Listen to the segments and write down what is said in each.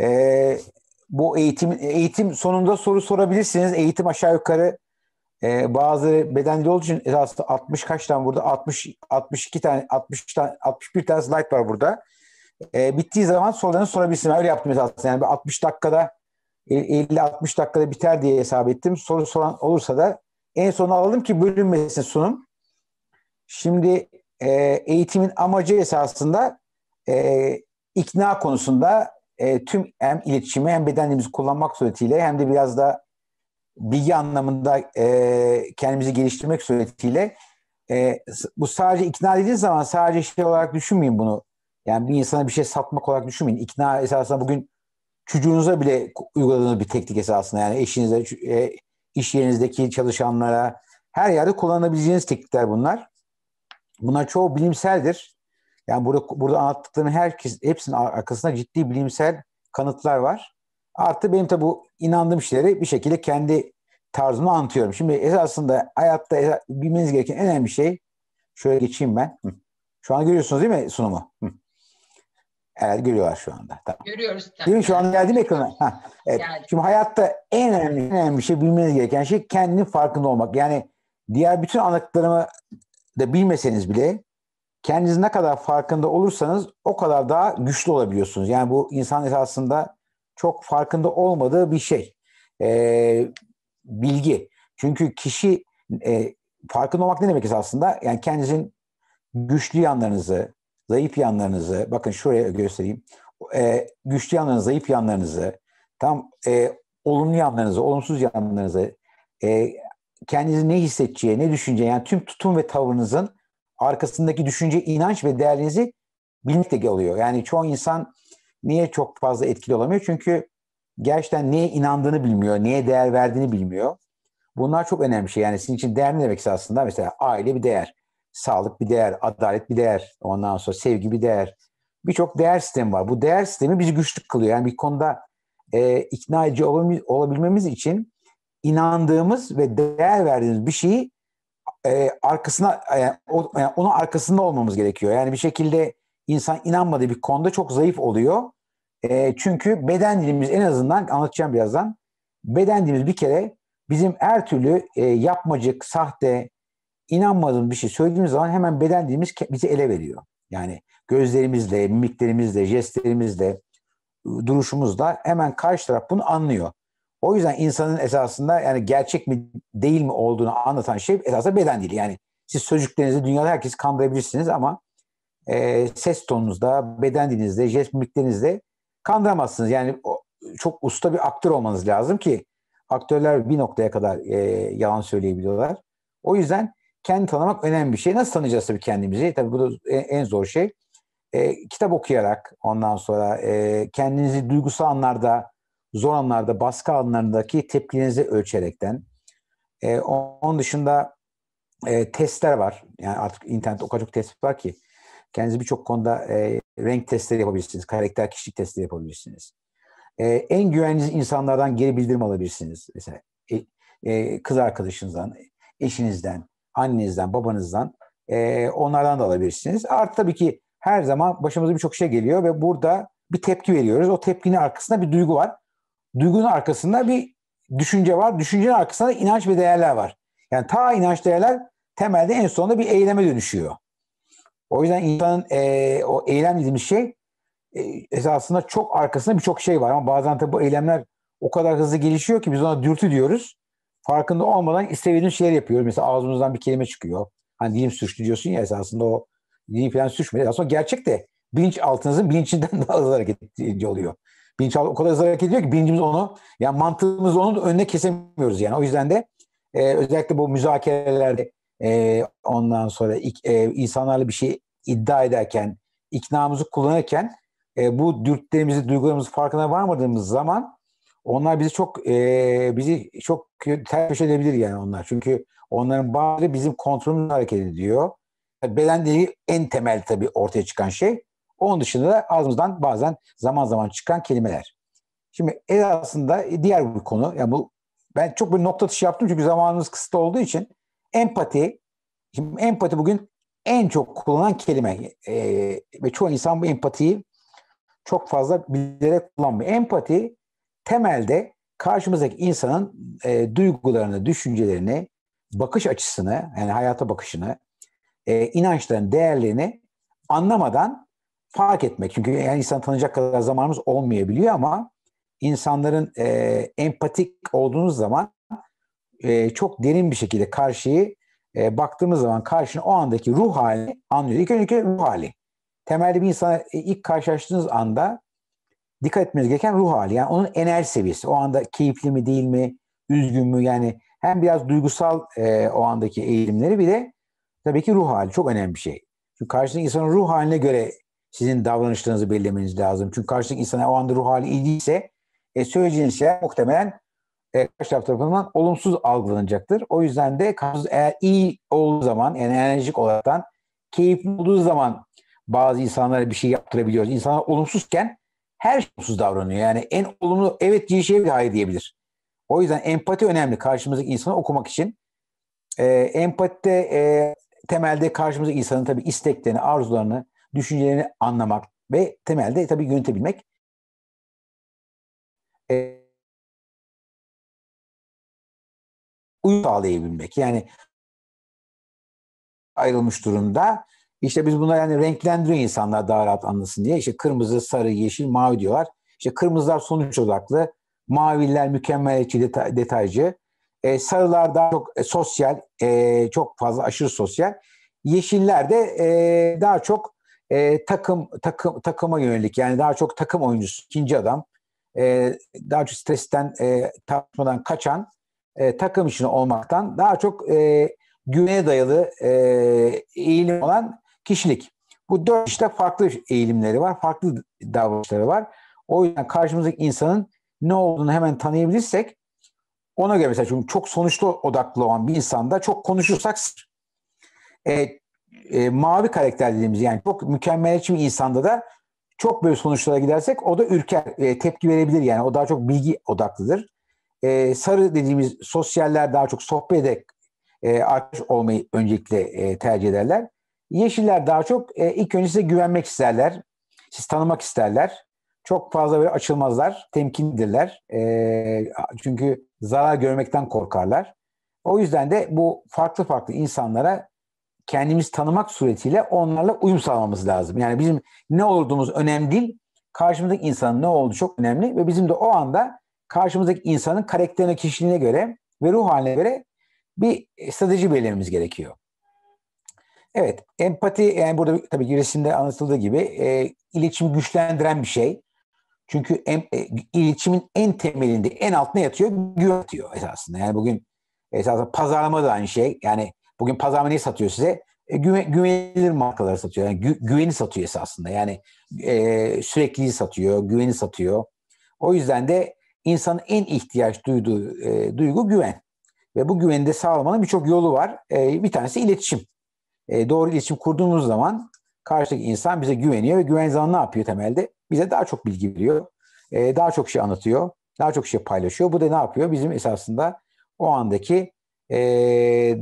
E, bu eğitim eğitim sonunda soru sorabilirsiniz. Eğitim aşağı yukarı e, bazı bedenli olduğu için aslında 60 kaç tane burada? 60 62 tane 60 tane 61 tane slide var burada. E, bittiği zaman sorularını sorabilirsiniz. öyle yaptım esasında. Yani 60 dakikada 50-60 e, dakikada biter diye hesap ettim. Soru soran olursa da en sona alalım ki bölünmesin sunum. Şimdi e, eğitimin amacı esasında e, ikna konusunda e, tüm hem iletişimi hem bedenimizi kullanmak suretiyle hem de biraz da bilgi anlamında e, kendimizi geliştirmek suretiyle e, bu sadece ikna dediğiniz zaman sadece şey olarak düşünmeyin bunu. Yani bir insana bir şey satmak olarak düşünmeyin. İkna esasında bugün çocuğunuza bile uyguladığınız bir teknik esasında. Yani eşinize, e, iş yerinizdeki çalışanlara her yerde kullanabileceğiniz teknikler bunlar. Bunlar çoğu bilimseldir. Yani burada burada anlattıklarının herkes hepsinin arkasında ciddi bilimsel kanıtlar var. Artı benim tabi bu inandığım şeyleri bir şekilde kendi tarzımı anlatıyorum. Şimdi esasında hayatta bilmeniz gereken en önemli şey şöyle geçeyim ben. Şu an görüyorsunuz değil mi sunumu? Evet görüyorlar şu anda. Tamam. Görüyoruz tabii. Değil mi? Şu an geldim ekrana. Ha, evet. Geldim. Şimdi hayatta en önemli, en önemli şey bilmeniz gereken şey kendinin farkında olmak. Yani diğer bütün anlattıklarımı da bilmeseniz bile kendiniz ne kadar farkında olursanız o kadar daha güçlü olabiliyorsunuz. Yani bu insan esasında çok farkında olmadığı bir şey. E, bilgi. Çünkü kişi e, farkında olmak ne demek esasında? Yani kendinizin güçlü yanlarınızı, zayıf yanlarınızı, bakın şuraya göstereyim. E, güçlü yanlarınızı, zayıf yanlarınızı, tam e, olumlu yanlarınızı, olumsuz yanlarınızı, e, kendinizi ne hissedeceği, ne düşüneceği, yani tüm tutum ve tavrınızın arkasındaki düşünce, inanç ve değerinizi bilmek de geliyor. Yani çoğu insan niye çok fazla etkili olamıyor? Çünkü gerçekten neye inandığını bilmiyor, neye değer verdiğini bilmiyor. Bunlar çok önemli şey. Yani sizin için değer ne demek aslında? Mesela aile bir değer, sağlık bir değer, adalet bir değer, ondan sonra sevgi bir değer. Birçok değer sistemi var. Bu değer sistemi bizi güçlü kılıyor. Yani bir konuda e, ikna edici olabilmemiz için inandığımız ve değer verdiğimiz bir şeyi e, arkasına e, o, e, onun arkasında olmamız gerekiyor. Yani bir şekilde insan inanmadığı bir konuda çok zayıf oluyor. E, çünkü beden dilimiz en azından anlatacağım birazdan. Beden dilimiz bir kere bizim her türlü e, yapmacık, sahte, inanmadığımız bir şey söylediğimiz zaman hemen beden dilimiz bizi ele veriyor. Yani gözlerimizle, mimiklerimizle, jestlerimizle, duruşumuzla hemen karşı taraf bunu anlıyor. O yüzden insanın esasında yani gerçek mi değil mi olduğunu anlatan şey esasında beden dili. Yani siz sözcüklerinizi dünyada herkes kandırabilirsiniz ama e, ses tonunuzda, beden dilinizde, jest mimiklerinizde kandıramazsınız. Yani o, çok usta bir aktör olmanız lazım ki aktörler bir noktaya kadar e, yalan söyleyebiliyorlar. O yüzden kendi tanımak önemli bir şey. Nasıl tanıyacağız tabii kendimizi? Tabii bu da en zor şey. E, kitap okuyarak ondan sonra e, kendinizi duygusal anlarda zor anlarda, baskı anlarındaki tepkinizi ölçerekten. E, onun dışında e, testler var. Yani artık internet o kadar çok test var ki. kendinizi birçok konuda e, renk testleri yapabilirsiniz. Karakter kişilik testleri yapabilirsiniz. E, en güvenli insanlardan geri bildirim alabilirsiniz. Mesela e, e, kız arkadaşınızdan, eşinizden, annenizden, babanızdan e, onlardan da alabilirsiniz. Artı tabii ki her zaman başımıza birçok şey geliyor ve burada bir tepki veriyoruz. O tepkinin arkasında bir duygu var duygunun arkasında bir düşünce var. Düşüncenin arkasında inanç ve değerler var. Yani ta inanç değerler temelde en sonunda bir eyleme dönüşüyor. O yüzden insanın e, o eylem dediğimiz şey e, esasında çok arkasında birçok şey var. Ama bazen tabii bu eylemler o kadar hızlı gelişiyor ki biz ona dürtü diyoruz. Farkında olmadan istediğimiz şeyler yapıyoruz. Mesela ağzımızdan bir kelime çıkıyor. Hani dilim sürçtü diyorsun ya esasında o dilim falan sürçmedi. Aslında gerçek de bilinç altınızın bilinçinden daha hızlı hareket edici oluyor. Bilinçaltı o kadar hızlı hareket ediyor ki bilincimiz onu, yani mantığımız onun önüne kesemiyoruz yani. O yüzden de e, özellikle bu müzakerelerde e, ondan sonra ik, e, insanlarla bir şey iddia ederken, iknamızı kullanırken e, bu dürtlerimizi duygularımızı farkına varmadığımız zaman onlar bizi çok e, bizi çok ters edebilir yani onlar. Çünkü onların bazıları bizim kontrolümüzle hareket ediyor. Beden dili en temel tabii ortaya çıkan şey. Onun dışında da ağzımızdan bazen zaman zaman çıkan kelimeler. Şimdi el aslında e, diğer bir konu. Yani bu ben çok bir nokta dışı yaptım çünkü zamanımız kısıtlı olduğu için empati. Şimdi empati bugün en çok kullanılan kelime e, ve çoğu insan bu empatiyi çok fazla bilerek kullanmıyor. Empati temelde karşımızdaki insanın e, duygularını, düşüncelerini, bakış açısını, yani hayata bakışını, e, inançlarını, değerlerini anlamadan fark etmek. Çünkü yani insan tanıyacak kadar zamanımız olmayabiliyor ama insanların e, empatik olduğunuz zaman e, çok derin bir şekilde karşıyı e, baktığımız zaman karşının o andaki ruh hali anlıyoruz. İlk önce ruh hali. Temelde bir insana e, ilk karşılaştığınız anda dikkat etmeniz gereken ruh hali. Yani onun enerji seviyesi. O anda keyifli mi değil mi, üzgün mü yani hem biraz duygusal e, o andaki eğilimleri bir de tabii ki ruh hali çok önemli bir şey. Çünkü karşısındaki insanın ruh haline göre sizin davranışlarınızı belirlemeniz lazım. Çünkü karşıdaki insana o anda ruh hali iyi değilse e, söyleyeceğiniz şeyler muhtemelen e, karşı taraf tarafından olumsuz algılanacaktır. O yüzden de eğer iyi olduğu zaman yani enerjik olaraktan keyifli olduğu zaman bazı insanlara bir şey yaptırabiliyoruz. İnsanlar olumsuzken her şey olumsuz davranıyor. Yani en olumlu evet diye şey bile hayır diyebilir. O yüzden empati önemli karşımızdaki insanı okumak için. E, empatide e, temelde karşımızdaki insanın tabii isteklerini, arzularını, düşüncelerini anlamak ve temelde tabii yönetebilmek. E, uyum sağlayabilmek. Yani ayrılmış durumda. İşte biz bunları yani renklendiriyor insanlar daha rahat anlasın diye. İşte kırmızı, sarı, yeşil, mavi diyorlar. İşte kırmızılar sonuç odaklı, maviler mükemmel detay, detaycı. E, sarılar daha çok e, sosyal, e, çok fazla aşırı sosyal. Yeşiller de e, daha çok e, takım takım takıma yönelik yani daha çok takım oyuncusu ikinci adam e, daha çok stresten e, tartışmadan kaçan e, takım için olmaktan daha çok e, güvene dayalı e, eğilim olan kişilik. Bu dört işte farklı eğilimleri var, farklı davranışları var. O yüzden karşımızdaki insanın ne olduğunu hemen tanıyabilirsek ona göre mesela çünkü çok sonuçlu odaklı olan bir insanda çok konuşursak e, e, mavi karakter dediğimiz yani çok mükemmeliyetçi bir insanda da çok böyle sonuçlara gidersek o da ürker, e, tepki verebilir yani. O daha çok bilgi odaklıdır. E, sarı dediğimiz sosyaller daha çok sohbet ederek e, arkadaş olmayı öncelikle e, tercih ederler. Yeşiller daha çok e, ilk önce size güvenmek isterler. Siz tanımak isterler. Çok fazla böyle açılmazlar, temkinlidirler. E, çünkü zarar görmekten korkarlar. O yüzden de bu farklı farklı insanlara kendimiz tanımak suretiyle onlarla uyum sağlamamız lazım. Yani bizim ne olduğumuz önemli değil. Karşımızdaki insanın ne olduğu çok önemli ve bizim de o anda karşımızdaki insanın karakterine, kişiliğine göre ve ruh haline göre bir strateji belirlememiz gerekiyor. Evet, empati yani burada tabii ki resimde anlatıldığı gibi e, iletişim güçlendiren bir şey. Çünkü em, e, iletişimin en temelinde, en altına yatıyor güven yatıyor esasında. Yani bugün esasında pazarlama da aynı şey. Yani Bugün pazarma neyi satıyor size? E, güve, güvenilir markaları satıyor. Yani gü, güveni satıyor esasında. Yani e, sürekliliği satıyor, güveni satıyor. O yüzden de insanın en ihtiyaç duyduğu e, duygu güven. Ve bu güveni de sağlamanın birçok yolu var. E, bir tanesi iletişim. E, doğru iletişim kurduğumuz zaman karşıdaki insan bize güveniyor ve güven zaman ne yapıyor temelde? Bize daha çok bilgi veriyor. E, daha çok şey anlatıyor. Daha çok şey paylaşıyor. Bu da ne yapıyor? Bizim esasında o andaki e,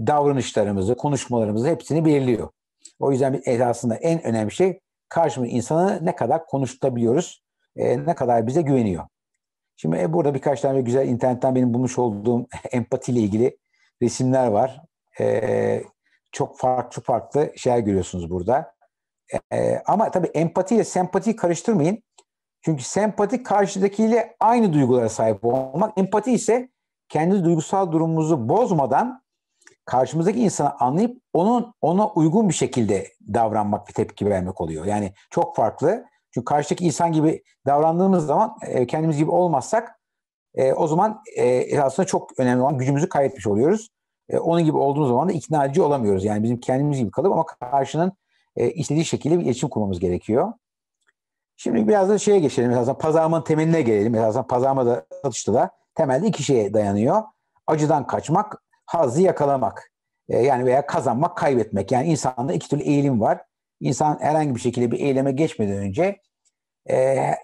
davranışlarımızı, konuşmalarımızı hepsini belirliyor. O yüzden esasında en önemli şey karşımız insanı ne kadar konuşturabiliyoruz, e, ne kadar bize güveniyor. Şimdi e, burada birkaç tane güzel internetten benim bulmuş olduğum empatiyle ilgili resimler var. E, çok farklı farklı şeyler görüyorsunuz burada. E, ama tabii empati ile sempatiyi karıştırmayın. Çünkü sempati karşıdakiyle aynı duygulara sahip olmak. Empati ise kendi duygusal durumumuzu bozmadan karşımızdaki insanı anlayıp onun ona uygun bir şekilde davranmak ve tepki vermek oluyor. Yani çok farklı. Çünkü karşıdaki insan gibi davrandığımız zaman e, kendimiz gibi olmazsak e, o zaman e, aslında çok önemli olan gücümüzü kaybetmiş oluyoruz. E, onun gibi olduğumuz zaman da ikna edici olamıyoruz. Yani bizim kendimiz gibi kalıp ama karşının e, istediği şekilde bir iletişim kurmamız gerekiyor. Şimdi biraz da şeye geçelim. Mesela pazarmanın temeline gelelim. Mesela pazarmada satışta da temelde iki şeye dayanıyor. Acıdan kaçmak, hazzı yakalamak. E, yani veya kazanmak, kaybetmek. Yani insanda iki türlü eğilim var. İnsan herhangi bir şekilde bir eyleme geçmeden önce e,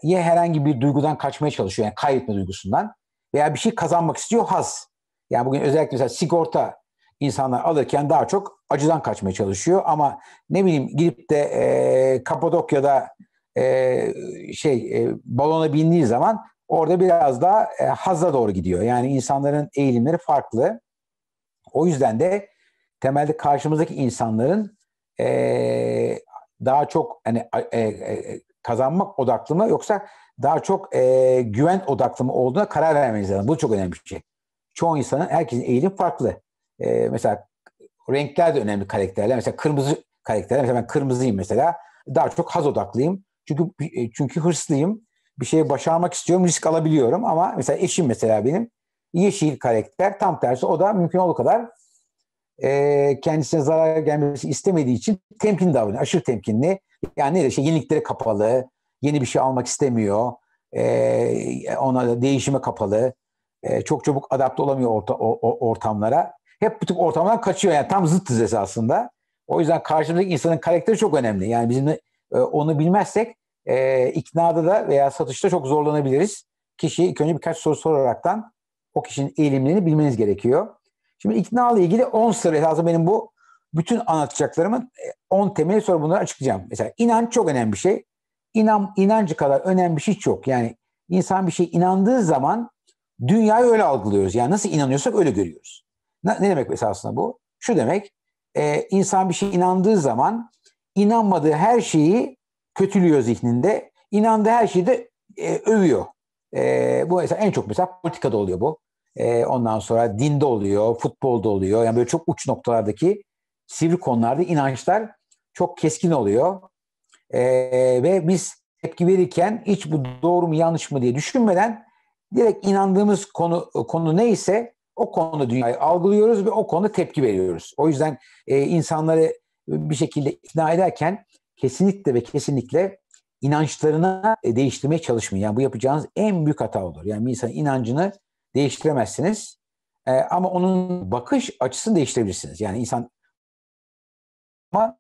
ya herhangi bir duygudan kaçmaya çalışıyor. Yani kaybetme duygusundan. Veya bir şey kazanmak istiyor, haz. Yani bugün özellikle mesela sigorta insanlar alırken daha çok acıdan kaçmaya çalışıyor. Ama ne bileyim gidip de e, Kapadokya'da e, şey e, balona bindiği zaman orada biraz daha e, hazza doğru gidiyor. Yani insanların eğilimleri farklı. O yüzden de temelde karşımızdaki insanların e, daha çok hani e, e, kazanmak odaklı mı yoksa daha çok e, güven odaklı mı olduğuna karar vermeniz lazım. Bu çok önemli bir şey. Çoğu insanın, herkesin eğilim farklı. E, mesela renkler de önemli karakterler. Mesela kırmızı karakterler. Mesela ben kırmızıyım mesela. Daha çok haz odaklıyım. Çünkü e, çünkü hırslıyım bir şeyi başarmak istiyorum, risk alabiliyorum ama mesela eşim mesela benim yeşil karakter tam tersi o da mümkün olduğu kadar e, kendisine zarar gelmesi istemediği için temkin davranıyor. Aşırı temkinli. Yani ne de şey yeniliklere kapalı, yeni bir şey almak istemiyor. E, ona da değişime kapalı. E, çok çabuk adapte olamıyor orta, o, o, ortamlara. Hep bu tip ortamdan kaçıyor. Yani tam zıttız esasında. O yüzden karşımızdaki insanın karakteri çok önemli. Yani bizim e, onu bilmezsek e, iknada da veya satışta çok zorlanabiliriz. Kişiye ilk önce birkaç soru soraraktan o kişinin eğilimlerini bilmeniz gerekiyor. Şimdi ikna ile ilgili 10 sıra lazım benim bu bütün anlatacaklarımın 10 e, temeli sonra bunları açıklayacağım. Mesela inanç çok önemli bir şey. İnan, inancı kadar önemli bir şey çok. Yani insan bir şey inandığı zaman dünyayı öyle algılıyoruz. Yani nasıl inanıyorsak öyle görüyoruz. Ne, ne demek esasında bu? Şu demek e, insan bir şey inandığı zaman inanmadığı her şeyi kötülüyor zihninde. İnandığı her şeyi de e, övüyor. E, bu mesela en çok mesela politikada oluyor bu. E, ondan sonra dinde oluyor, futbolda oluyor. Yani böyle çok uç noktalardaki sivri konularda inançlar çok keskin oluyor. E, ve biz tepki verirken hiç bu doğru mu yanlış mı diye düşünmeden direkt inandığımız konu konu neyse o konuda dünyayı algılıyoruz ve o konuda tepki veriyoruz. O yüzden e, insanları bir şekilde ikna ederken kesinlikle ve kesinlikle inançlarına e, değiştirmeye çalışmayın. Yani bu yapacağınız en büyük hata olur. Yani bir insanın inancını değiştiremezsiniz. E, ama onun bakış açısını değiştirebilirsiniz. Yani insan ama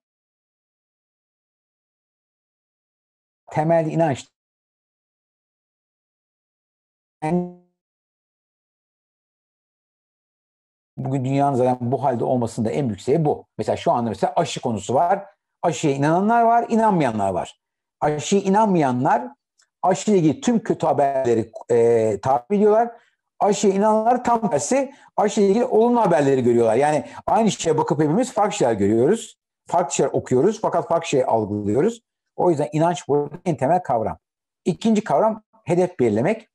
temel inanç bugün dünyanın zaten bu halde olmasında en büyük şey bu. Mesela şu anda mesela aşı konusu var aşıya inananlar var, inanmayanlar var. Aşıya inanmayanlar aşıyla ilgili tüm kötü haberleri e, takip ediyorlar. Aşıya inananlar tam tersi aşıyla ilgili olumlu haberleri görüyorlar. Yani aynı şeye bakıp hepimiz farklı şeyler görüyoruz. Farklı şeyler okuyoruz fakat farklı şey algılıyoruz. O yüzden inanç bu en temel kavram. İkinci kavram hedef belirlemek.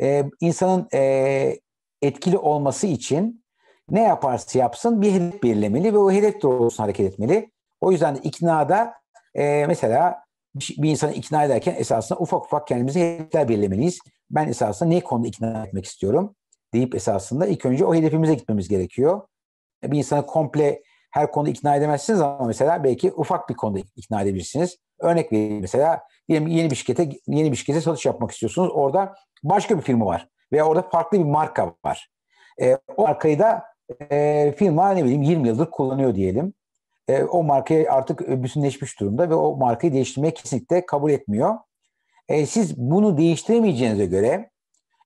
Ee, insanın e, etkili olması için ne yaparsa yapsın bir hedef belirlemeli ve o hedef doğrultusunda hareket etmeli. O yüzden iknada e, mesela şey, bir insanı ikna ederken esasında ufak ufak kendimizi hedefler belirlemeliyiz. Ben esasında ne konuda ikna etmek istiyorum deyip esasında ilk önce o hedefimize gitmemiz gerekiyor. E, bir insanı komple her konuda ikna edemezsiniz ama mesela belki ufak bir konuda ikna edebilirsiniz. Örnek vereyim mesela yeni bir şirkete yeni bir şirkete satış yapmak istiyorsunuz. Orada başka bir firma var veya orada farklı bir marka var. E, o markayı da e, firma ne bileyim 20 yıldır kullanıyor diyelim e, o markaya artık e, bütünleşmiş durumda ve o markayı değiştirmeyi kesinlikle kabul etmiyor. E, siz bunu değiştiremeyeceğinize göre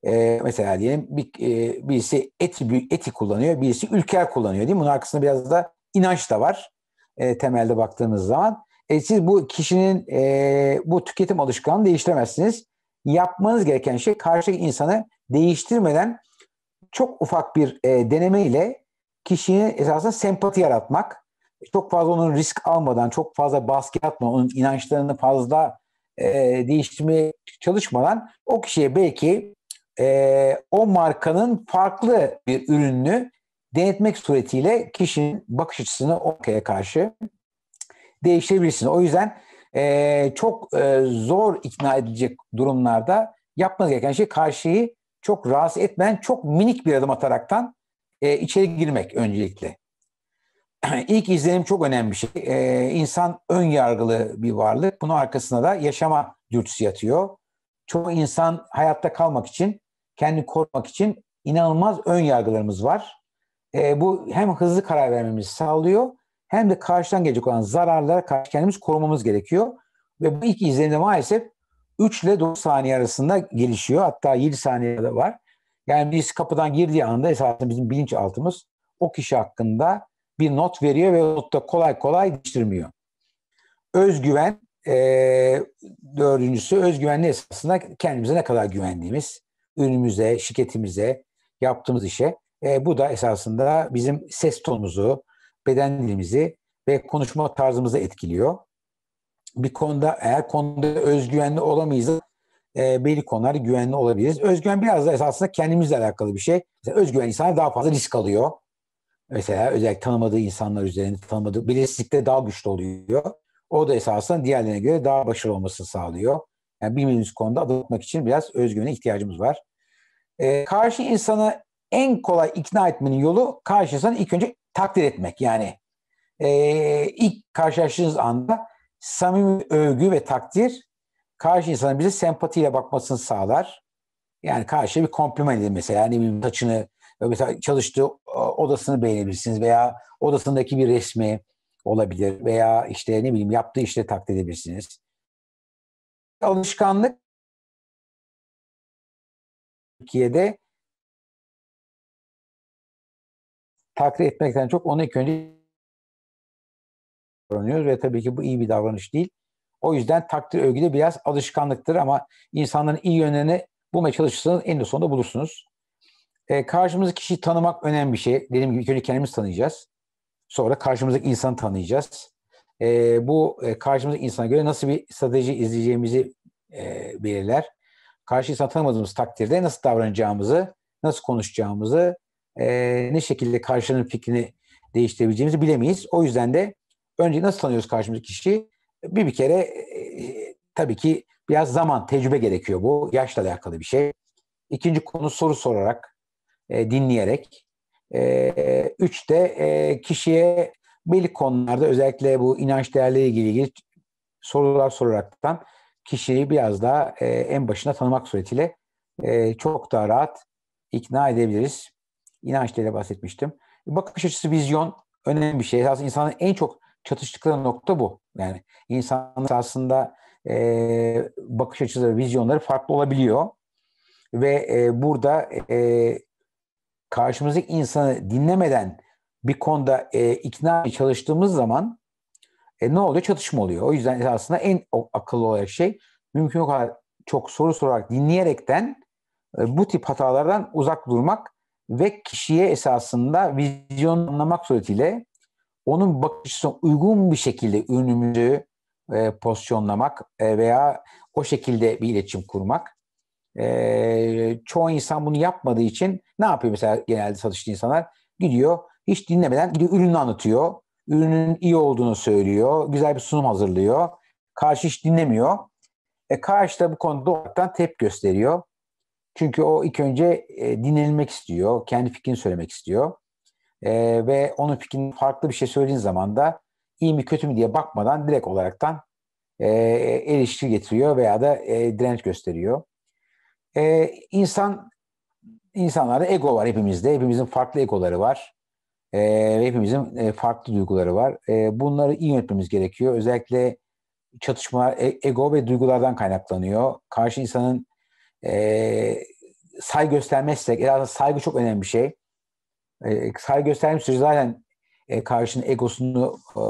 e, mesela diyelim bir, e, birisi eti, eti kullanıyor, birisi ülker kullanıyor değil mi? Bunun arkasında biraz da inanç da var e, temelde baktığınız zaman. E, siz bu kişinin e, bu tüketim alışkanlığını değiştiremezsiniz. Yapmanız gereken şey karşı insanı değiştirmeden çok ufak bir e, deneme ile kişinin esasında sempati yaratmak çok fazla onun risk almadan, çok fazla baskı atmadan, onun inançlarını fazla e, değiştirmeye çalışmadan o kişiye belki e, o markanın farklı bir ürününü denetmek suretiyle kişinin bakış açısını orkaya karşı değiştirebilirsin. O yüzden e, çok e, zor ikna edilecek durumlarda yapmanız gereken şey karşıyı çok rahatsız etmeyen çok minik bir adım ataraktan e, içeri girmek öncelikle. ilk izlenim çok önemli bir şey. Ee, insan ön yargılı bir varlık. Bunun arkasında da yaşama dürtüsü yatıyor. Çoğu insan hayatta kalmak için, kendini korumak için inanılmaz ön yargılarımız var. Ee, bu hem hızlı karar vermemizi sağlıyor hem de karşıdan gelecek olan zararlara karşı kendimiz korumamız gerekiyor. Ve bu ilk izlenimde maalesef 3 ile 9 saniye arasında gelişiyor. Hatta 7 saniye de var. Yani biz kapıdan girdiği anda esasında bizim bilinçaltımız o kişi hakkında bir not veriyor ve not da kolay kolay değiştirmiyor. Özgüven e, dördüncüsü özgüvenli esasında kendimize ne kadar güvendiğimiz, ürünümüze, şirketimize, yaptığımız işe. E, bu da esasında bizim ses tonumuzu, beden dilimizi ve konuşma tarzımızı etkiliyor. Bir konuda eğer konuda özgüvenli olamayız e, belli konularda güvenli olabiliriz. Özgüven biraz da esasında kendimizle alakalı bir şey. Mesela özgüven insan daha fazla risk alıyor. Mesela özellikle tanımadığı insanlar üzerinde tanımadığı belirsizlikte daha güçlü oluyor. O da esasında diğerlerine göre daha başarılı olmasını sağlıyor. Yani bilmediğimiz konuda adaptmak için biraz özgüvene ihtiyacımız var. Ee, karşı insanı en kolay ikna etmenin yolu karşı insanı ilk önce takdir etmek. Yani e, ilk karşılaştığınız anda samimi övgü ve takdir karşı insanın bize sempatiyle bakmasını sağlar. Yani karşıya bir kompliment edin mesela. Yani bir saçını mesela çalıştığı e, odasını beğenebilirsiniz veya odasındaki bir resmi olabilir veya işte ne bileyim yaptığı işte takdir edebilirsiniz. Alışkanlık Türkiye'de taklit etmekten çok ona ilk önce davranıyoruz ve tabii ki bu iyi bir davranış değil. O yüzden takdir övgü de biraz alışkanlıktır ama insanların iyi yönlerini bulmaya çalışırsanız en sonunda bulursunuz. E, karşımızdaki kişiyi tanımak önemli bir şey. Dediğim gibi ilk önce kendimizi tanıyacağız. Sonra karşımızdaki insanı tanıyacağız. E, bu e, karşımızdaki insana göre nasıl bir strateji izleyeceğimizi e, belirler. Karşı insanı tanımadığımız takdirde nasıl davranacağımızı, nasıl konuşacağımızı, e, ne şekilde karşının fikrini değiştirebileceğimizi bilemeyiz. O yüzden de önce nasıl tanıyoruz karşımızdaki kişiyi? Bir bir kere e, tabii ki biraz zaman, tecrübe gerekiyor bu. Yaşla alakalı bir şey. İkinci konu soru sorarak, e, dinleyerek. E, üç de e, kişiye belli konularda özellikle bu inanç değerleri değerleriyle ilgili sorular soraraktan kişiyi biraz daha e, en başına tanımak suretiyle e, çok daha rahat ikna edebiliriz. İnanç değerleri bahsetmiştim. Bakış açısı, vizyon önemli bir şey. Aslında insanın en çok çatıştıkları nokta bu. Yani insanın aslında e, bakış açıları, vizyonları farklı olabiliyor. Ve e, burada e, karşımızdaki insanı dinlemeden bir konuda e, ikna çalıştığımız zaman e, ne oluyor? Çatışma oluyor. O yüzden aslında en akıllı olan şey mümkün o kadar çok soru sorarak dinleyerekten e, bu tip hatalardan uzak durmak ve kişiye esasında vizyon anlamak suretiyle onun bakış açısına uygun bir şekilde ürünümüzü e, pozisyonlamak e, veya o şekilde bir iletişim kurmak. E, çoğu insan bunu yapmadığı için ne yapıyor mesela genelde satışçı insanlar? Gidiyor hiç dinlemeden gidiyor ürünü anlatıyor. Ürünün iyi olduğunu söylüyor. Güzel bir sunum hazırlıyor. Karşı hiç dinlemiyor. E karşı da bu konuda oradan tep gösteriyor. Çünkü o ilk önce e, dinlenilmek istiyor. Kendi fikrini söylemek istiyor. E, ve onun fikrini farklı bir şey söylediğin zaman da iyi mi kötü mü diye bakmadan direkt olaraktan e, e eleştiri getiriyor veya da e, direnç gösteriyor. E, insan insanlarda ego var hepimizde. Hepimizin farklı egoları var. Ee, e, hepimizin farklı duyguları var. E, bunları iyi yönetmemiz gerekiyor. Özellikle çatışmalar e, ego ve duygulardan kaynaklanıyor. Karşı insanın e, saygı göstermezsek, e, aslında saygı çok önemli bir şey. E, saygı gösterdiğimiz zaten e, karşının egosunu e,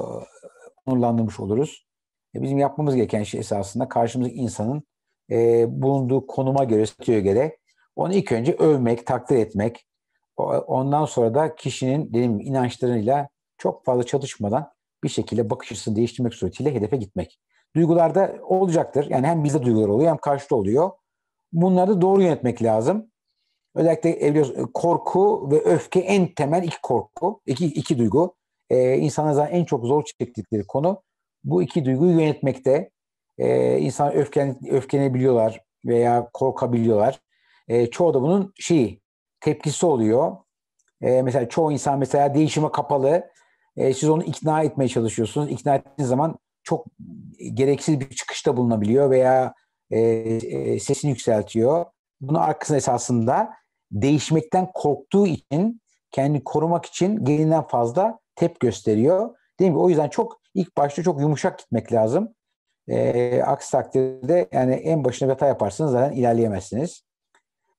onurlandırmış oluruz. E, bizim yapmamız gereken şey esasında karşımızdaki insanın e, bulunduğu konuma göre, statüye göre onu ilk önce övmek, takdir etmek. Ondan sonra da kişinin dediğim gibi, inançlarıyla çok fazla çalışmadan bir şekilde bakış açısını değiştirmek suretiyle hedefe gitmek. Duygularda olacaktır. Yani hem bizde duygular oluyor hem karşıda oluyor. Bunları da doğru yönetmek lazım. Özellikle e, biliyorsun e, korku ve öfke en temel iki korku, iki, iki duygu. Ee, insanların en çok zor çektikleri konu bu iki duyguyu yönetmekte. Ee, insan öfken, öfkelenebiliyorlar veya korkabiliyorlar. E, çoğu da bunun şeyi tepkisi oluyor. E, mesela çoğu insan mesela değişime kapalı. E, siz onu ikna etmeye çalışıyorsunuz. İkna ettiğiniz zaman çok gereksiz bir çıkışta bulunabiliyor veya e, e, sesini yükseltiyor. Bunun arkasında esasında değişmekten korktuğu için kendi korumak için gereğinden fazla tep gösteriyor. Değil mi? O yüzden çok ilk başta çok yumuşak gitmek lazım. E, aksi takdirde yani en başına bir hata yaparsınız zaten ilerleyemezsiniz.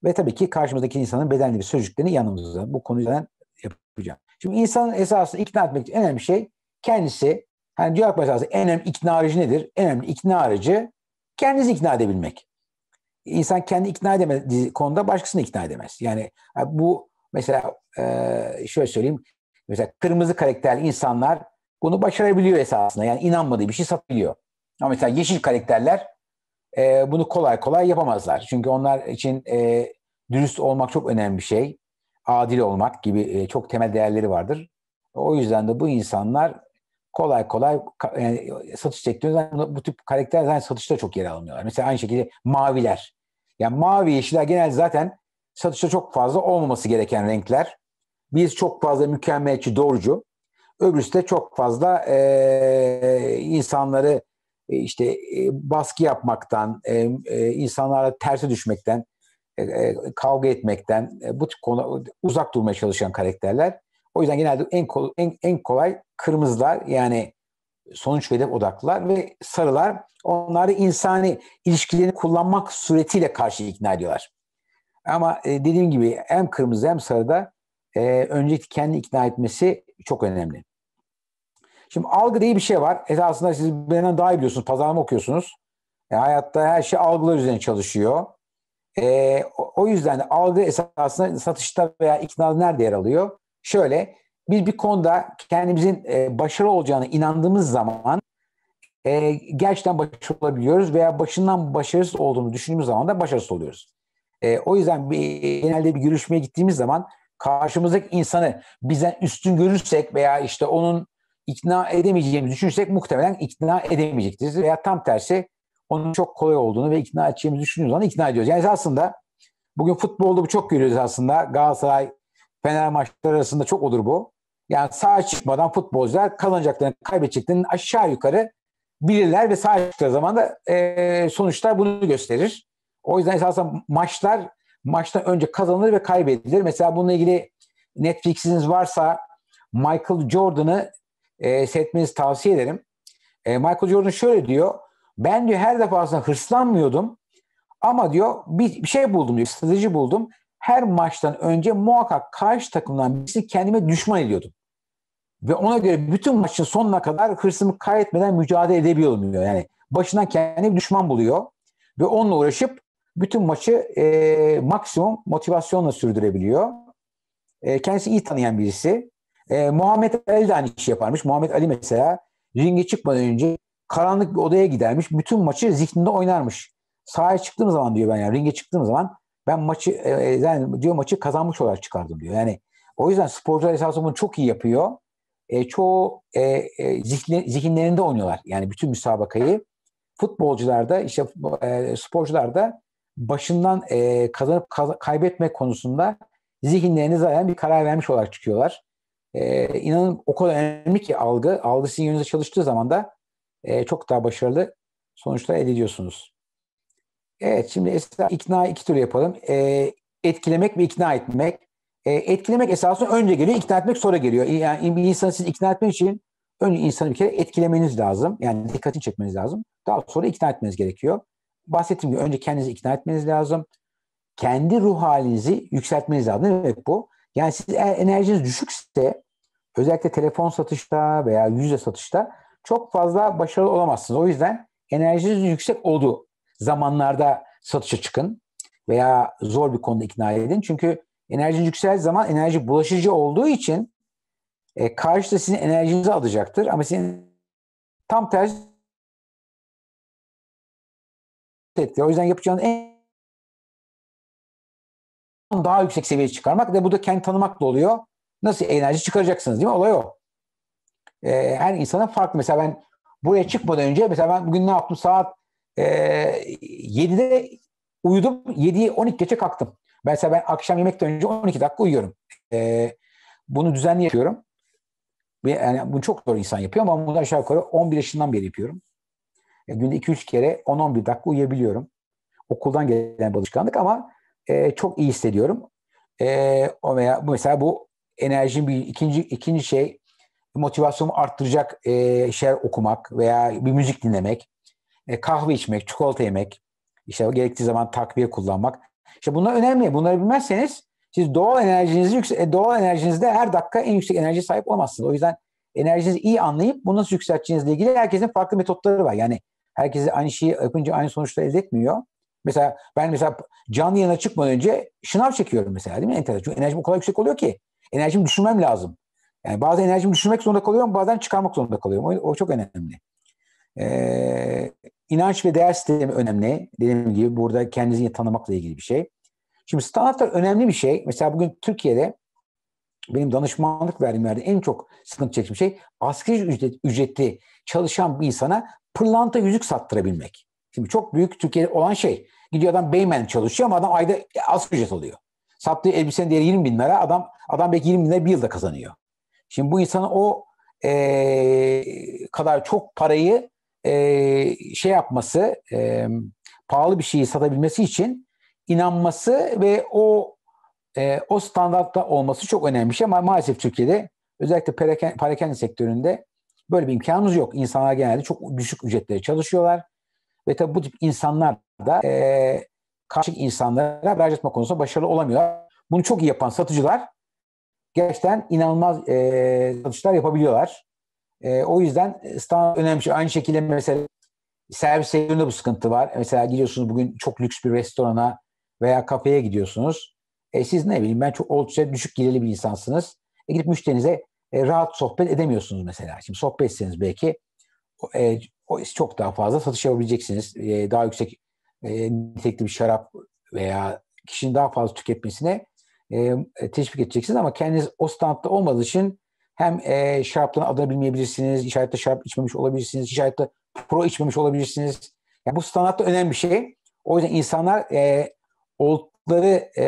Ve tabii ki karşımızdaki insanın bedenli bir sözcüklerini yanımızda. Bu konuyu ben yapacağım. Şimdi insanın esasında ikna etmek için en önemli şey kendisi. Hani diyor ki esasında en önemli ikna aracı nedir? En önemli ikna aracı kendinizi ikna edebilmek. İnsan kendi ikna edemediği konuda başkasını ikna edemez. Yani bu mesela e, şöyle söyleyeyim. Mesela kırmızı karakterli insanlar bunu başarabiliyor esasında. Yani inanmadığı bir şey satabiliyor. Ama mesela yeşil karakterler e, bunu kolay kolay yapamazlar. Çünkü onlar için e, dürüst olmak çok önemli bir şey. Adil olmak gibi e, çok temel değerleri vardır. O yüzden de bu insanlar kolay kolay yani e, satış sektöründe bu tip karakterler zaten satışta çok yer almıyorlar. Mesela aynı şekilde maviler. Yani mavi yeşiller genel zaten satışta çok fazla olmaması gereken renkler. Biz çok fazla mükemmelçi, doğrucu. Öbürsü de çok fazla e, insanları e, işte e, baskı yapmaktan, e, insanlara terse düşmekten, kavga etmekten bu tip konu uzak durmaya çalışan karakterler. O yüzden genelde en kolay, en, en kolay kırmızılar yani sonuç ve hedef odaklılar ve sarılar onları insani ilişkilerini kullanmak suretiyle karşı ikna ediyorlar. Ama dediğim gibi hem kırmızı hem sarıda e, öncelikle kendi ikna etmesi çok önemli. Şimdi algı diye bir şey var. Esasında siz benden daha iyi biliyorsunuz. Pazarlama okuyorsunuz. E, hayatta her şey algılar üzerine çalışıyor. E, o yüzden algı esasında satışta veya ikna nerede yer alıyor? Şöyle, biz bir konuda kendimizin e, başarılı olacağına inandığımız zaman e, gerçekten başarılı olabiliyoruz veya başından başarısız olduğunu düşündüğümüz zaman da başarısız oluyoruz. E, o yüzden bir, genelde bir görüşmeye gittiğimiz zaman karşımızdaki insanı bizden üstün görürsek veya işte onun ikna edemeyeceğimizi düşünürsek muhtemelen ikna edemeyecektir. Veya tam tersi onun çok kolay olduğunu ve ikna edeceğimizi düşündüğümüz zaman ikna ediyoruz. Yani aslında bugün futbolda bu çok görüyoruz aslında. Galatasaray, Fener maçları arasında çok olur bu. Yani sağ çıkmadan futbolcular kazanacaklarını, kaybedeceklerini aşağı yukarı bilirler ve sağ çıktığı zaman da e, sonuçlar bunu gösterir. O yüzden esasında maçlar maçtan önce kazanılır ve kaybedilir. Mesela bununla ilgili Netflix'iniz varsa Michael Jordan'ı e, seyretmenizi tavsiye ederim. E, Michael Jordan şöyle diyor. Ben diyor her defasında hırslanmıyordum ama diyor bir, bir şey buldum diyor. Strateji buldum. Her maçtan önce muhakkak karşı takımdan birisi kendime düşman ediyordum. Ve ona göre bütün maçın sonuna kadar hırsımı kaybetmeden mücadele edebiliyorum diyor. Yani başından kendi düşman buluyor ve onunla uğraşıp bütün maçı e, maksimum motivasyonla sürdürebiliyor. E, kendisi iyi tanıyan birisi. E, Muhammed Ali de aynı işi yaparmış. Muhammed Ali mesela ringe çıkmadan önce karanlık bir odaya gidermiş. Bütün maçı zihninde oynarmış. Sahaya çıktığım zaman diyor ben yani ringe çıktığım zaman ben maçı e, e, yani diyor maçı kazanmış olarak çıkardım diyor. Yani o yüzden sporcular esasında bunu çok iyi yapıyor. E, çoğu e, e, zihni, zihinlerinde oynuyorlar. Yani bütün müsabakayı futbolcular da işte e, sporcular da başından e, kazanıp kaz- kaybetmek konusunda zihinlerini zaten bir karar vermiş olarak çıkıyorlar e, inanın o kadar önemli ki algı. Algı sizin yönünüze çalıştığı zaman da e, çok daha başarılı sonuçlar elde ediyorsunuz. Evet şimdi esas ikna iki türlü yapalım. E, etkilemek ve ikna etmek. E, etkilemek esasında önce geliyor, ikna etmek sonra geliyor. Yani bir insanı siz ikna etmek için önce insanı bir kere etkilemeniz lazım. Yani dikkatini çekmeniz lazım. Daha sonra ikna etmeniz gerekiyor. Bahsettiğim gibi önce kendinizi ikna etmeniz lazım. Kendi ruh halinizi yükseltmeniz lazım. Ne demek bu? Yani siz enerjiniz düşükse özellikle telefon satışta veya yüzde satışta çok fazla başarılı olamazsınız. O yüzden enerjiniz yüksek olduğu zamanlarda satışa çıkın veya zor bir konuda ikna edin. Çünkü enerjiniz yükseldiği zaman enerji bulaşıcı olduğu için e, karşı da sizin enerjinizi alacaktır. Ama sizin tam tersi etki. O yüzden yapacağınız en daha yüksek seviyeye çıkarmak ve bu da kendi tanımakla oluyor. Nasıl enerji çıkaracaksınız değil mi? Olay o. E, ee, her insanın farklı. Mesela ben buraya çıkmadan önce mesela ben bugün ne yaptım? Saat e, 7'de uyudum. 7'yi 12 geçe kalktım. mesela ben akşam yemekten önce 12 dakika uyuyorum. E, bunu düzenli yapıyorum. Yani bunu çok zor insan yapıyor ama bunu aşağı yukarı 11 yaşından beri yapıyorum. E, günde 2-3 kere 10-11 dakika uyuyabiliyorum. Okuldan gelen bir alışkanlık ama e, çok iyi hissediyorum. E, o veya, mesela bu enerjim bir ikinci ikinci şey motivasyonumu arttıracak e, şeyler okumak veya bir müzik dinlemek, e, kahve içmek, çikolata yemek, işte gerektiği zaman takviye kullanmak. İşte bunlar önemli. Bunları bilmezseniz siz doğal enerjinizi yüksek, e, doğal enerjinizde her dakika en yüksek enerji sahip olamazsınız. O yüzden enerjinizi iyi anlayıp bunu nasıl yükselteceğinizle ilgili herkesin farklı metotları var. Yani herkes aynı şeyi yapınca aynı sonuçları elde etmiyor. Mesela ben mesela canlı yana çıkmadan önce şınav çekiyorum mesela değil mi? Enteresan. Çünkü enerjim o kadar yüksek oluyor ki enerjimi düşünmem lazım. Yani bazen enerjimi düşünmek zorunda kalıyorum, bazen çıkarmak zorunda kalıyorum. O, o çok önemli. Ee, inanç ve değer sistemi önemli. Dediğim gibi burada kendinizi tanımakla ilgili bir şey. Şimdi standartlar önemli bir şey. Mesela bugün Türkiye'de benim danışmanlık verdiğim yerde en çok sıkıntı çektiğim şey asgari ücret, ücretli çalışan bir insana pırlanta yüzük sattırabilmek. Şimdi çok büyük Türkiye'de olan şey. Gidiyor adam Beymen çalışıyor ama adam ayda az ücret alıyor sattığı elbisenin değeri 20 bin lira. Adam adam belki 20 bin lira bir yılda kazanıyor. Şimdi bu insanın o e, kadar çok parayı e, şey yapması, e, pahalı bir şeyi satabilmesi için inanması ve o e, o standartta olması çok önemli bir şey ama maalesef Türkiye'de özellikle perakende, perakende sektöründe böyle bir imkanımız yok. İnsanlar genelde çok düşük ücretlere çalışıyorlar ve tabii bu tip insanlar da e, karşılık insanlara haber etme konusunda başarılı olamıyorlar. Bunu çok iyi yapan satıcılar gerçekten inanılmaz e, satışlar yapabiliyorlar. E, o yüzden standart önemli. Şey. Aynı şekilde mesela servis sektöründe bu sıkıntı var. Mesela gidiyorsunuz bugün çok lüks bir restorana veya kafeye gidiyorsunuz. E, siz ne bileyim ben çok oldukça düşük gelirli bir insansınız. E, gidip müşterinize e, rahat sohbet edemiyorsunuz mesela. Şimdi sohbet etseniz belki e, çok daha fazla satış yapabileceksiniz. E, daha yüksek e, nitelikli bir şarap veya kişinin daha fazla tüketmesine e, e, teşvik edeceksiniz ama kendiniz o standta olmadığı için hem e, şaraptan adını bilmeyebilirsiniz, işaretle şarap içmemiş olabilirsiniz, işaretle pro içmemiş olabilirsiniz. Yani bu standartta önemli bir şey. O yüzden insanlar e, oldukları e,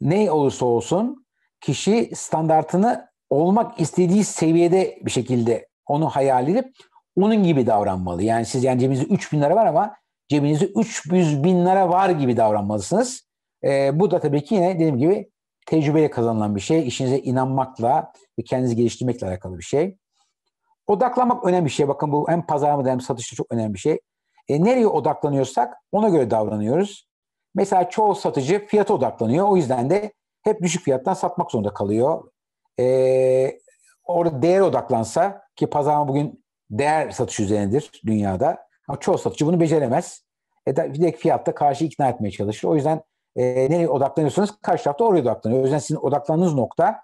ne olursa olsun kişi standartını olmak istediği seviyede bir şekilde onu hayal edip onun gibi davranmalı. Yani siz yani cebinizde 3 bin lira var ama cebinizde 300 bin lira var gibi davranmalısınız. E, bu da tabii ki yine dediğim gibi tecrübeyle kazanılan bir şey. İşinize inanmakla ve kendinizi geliştirmekle alakalı bir şey. Odaklanmak önemli bir şey. Bakın bu hem pazarlamada hem satışta çok önemli bir şey. E, nereye odaklanıyorsak ona göre davranıyoruz. Mesela çoğu satıcı fiyata odaklanıyor. O yüzden de hep düşük fiyattan satmak zorunda kalıyor. E, orada değer odaklansa ki pazarlama bugün değer satış üzerinedir dünyada. Ama çoğu satıcı bunu beceremez. E, de, fiyatta karşı ikna etmeye çalışır. O yüzden e, nereye odaklanıyorsanız karşı tarafta oraya odaklanıyor. O yüzden sizin odaklandığınız nokta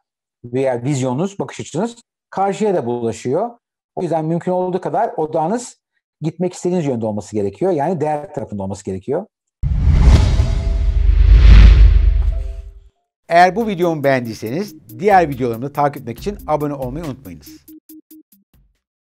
veya vizyonunuz, bakış açınız karşıya da bulaşıyor. O yüzden mümkün olduğu kadar odağınız gitmek istediğiniz yönde olması gerekiyor. Yani değer tarafında olması gerekiyor. Eğer bu videomu beğendiyseniz diğer videolarımı takip etmek için abone olmayı unutmayınız.